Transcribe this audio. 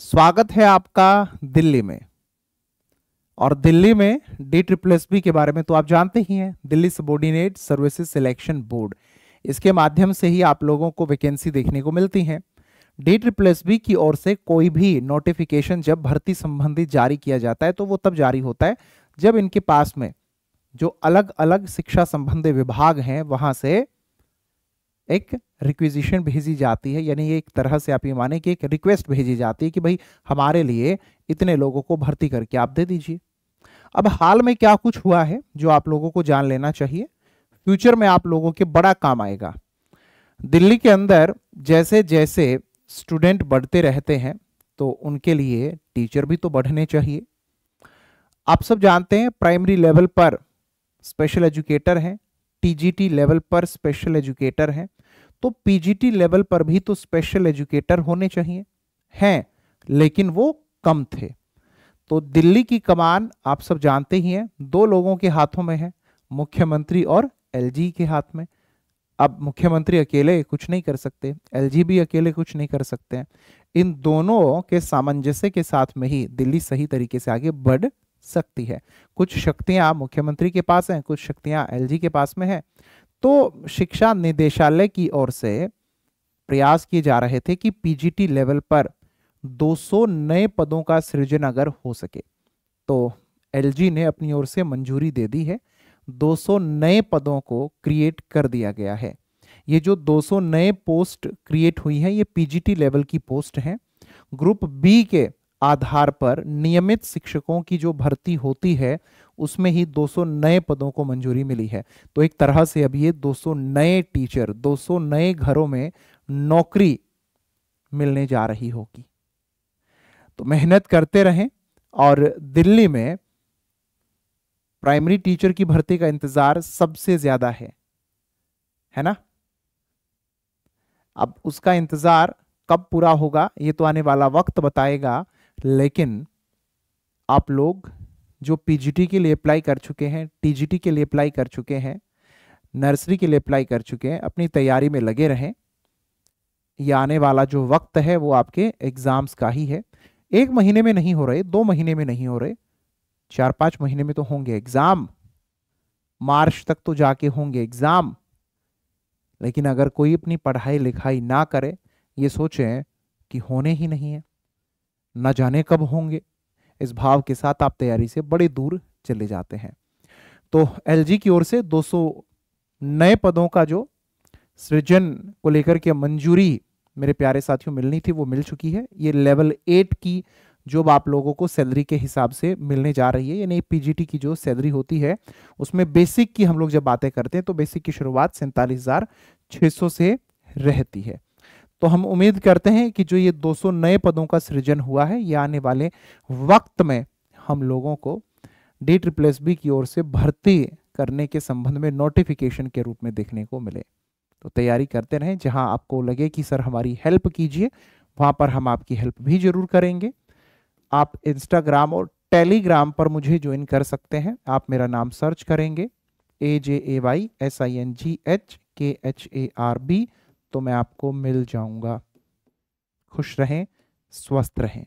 स्वागत है आपका दिल्ली में और दिल्ली में डी ट्रिपल एस बी के बारे में तो आप जानते ही हैं Delhi subordinate services selection board इसके माध्यम से ही आप लोगों को वैकेंसी देखने को मिलती हैं डी ट्रिपल एस बी की ओर से कोई भी नोटिफिकेशन जब भर्ती संबंधी जारी किया जाता है तो वो तब जारी होता है जब इनके पास में जो अलग अलग शिक्षा संबंधी विभाग हैं वहां से एक रिक्विजिशन भेजी जाती है यानी एक तरह से आप ये माने कि एक रिक्वेस्ट भेजी जाती है कि भाई हमारे लिए इतने लोगों को भर्ती करके आप दे दीजिए अब हाल में क्या कुछ हुआ है जो आप लोगों को जान लेना चाहिए फ्यूचर में आप लोगों के बड़ा काम आएगा दिल्ली के अंदर जैसे जैसे स्टूडेंट बढ़ते रहते हैं तो उनके लिए टीचर भी तो बढ़ने चाहिए आप सब जानते हैं प्राइमरी लेवल पर स्पेशल एजुकेटर हैं टीजीटी लेवल पर स्पेशल एजुकेटर हैं तो पीजीटी लेवल पर भी तो स्पेशल एजुकेटर होने चाहिए हैं लेकिन वो कम थे तो दिल्ली की कमान आप सब जानते ही हैं दो लोगों के हाथों में है मुख्यमंत्री और एलजी के हाथ में अब मुख्यमंत्री अकेले कुछ नहीं कर सकते एलजी भी अकेले कुछ नहीं कर सकते हैं इन दोनों के सामंजस्य के साथ में ही दिल्ली सही तरीके से आगे बढ़ सकती है कुछ शक्तियां मुख्यमंत्री के पास हैं कुछ शक्तियां एलजी के पास में हैं तो शिक्षा निदेशालय की ओर से प्रयास किए जा रहे थे कि पीजीटी लेवल पर 200 नए पदों का सृजन अगर हो सके तो एलजी ने अपनी ओर से मंजूरी दे दी है 200 नए पदों को क्रिएट कर दिया गया है ये जो 200 नए पोस्ट क्रिएट हुई हैं ये पीजीटी लेवल की पोस्ट हैं ग्रुप बी के आधार पर नियमित शिक्षकों की जो भर्ती होती है उसमें ही 200 नए पदों को मंजूरी मिली है तो एक तरह से अब ये 200 नए टीचर 200 नए घरों में नौकरी मिलने जा रही होगी तो मेहनत करते रहें और दिल्ली में प्राइमरी टीचर की भर्ती का इंतजार सबसे ज्यादा है है ना अब उसका इंतजार कब पूरा होगा ये तो आने वाला वक्त बताएगा लेकिन आप लोग जो पीजीटी के लिए अप्लाई कर चुके हैं टीजीटी के लिए अप्लाई कर चुके हैं नर्सरी के लिए अप्लाई कर चुके हैं अपनी तैयारी में लगे रहें ये आने वाला जो वक्त है वो आपके एग्ज़ाम्स का ही है एक महीने में नहीं हो रहे दो महीने में नहीं हो रहे चार पाँच महीने में तो होंगे एग्ज़ाम मार्च तक तो जाके होंगे एग्ज़ाम लेकिन अगर कोई अपनी पढ़ाई लिखाई ना करे ये सोचें कि होने ही नहीं है न जाने कब होंगे इस भाव के साथ आप तैयारी से बड़े दूर चले जाते हैं तो एलजी की ओर से 200 नए पदों का जो सृजन को लेकर के मंजूरी मेरे प्यारे साथियों मिलनी थी वो मिल चुकी है ये लेवल एट की जो आप लोगों को सैलरी के हिसाब से मिलने जा रही है यानी पीजीटी की जो सैलरी होती है उसमें बेसिक की हम लोग जब बातें करते हैं तो बेसिक की शुरुआत सैंतालीस से रहती है तो हम उम्मीद करते हैं कि जो ये 200 नए पदों का सृजन हुआ है ये आने वाले वक्त में हम लोगों को डी ट्रिप्लेस बी की ओर से भर्ती करने के संबंध में नोटिफिकेशन के रूप में देखने को मिले तो तैयारी करते रहें जहां आपको लगे कि सर हमारी हेल्प कीजिए वहां पर हम आपकी हेल्प भी जरूर करेंगे आप इंस्टाग्राम और टेलीग्राम पर मुझे ज्वाइन कर सकते हैं आप मेरा नाम सर्च करेंगे A J A Y S I N G H K H A R B तो मैं आपको मिल जाऊंगा खुश रहें स्वस्थ रहें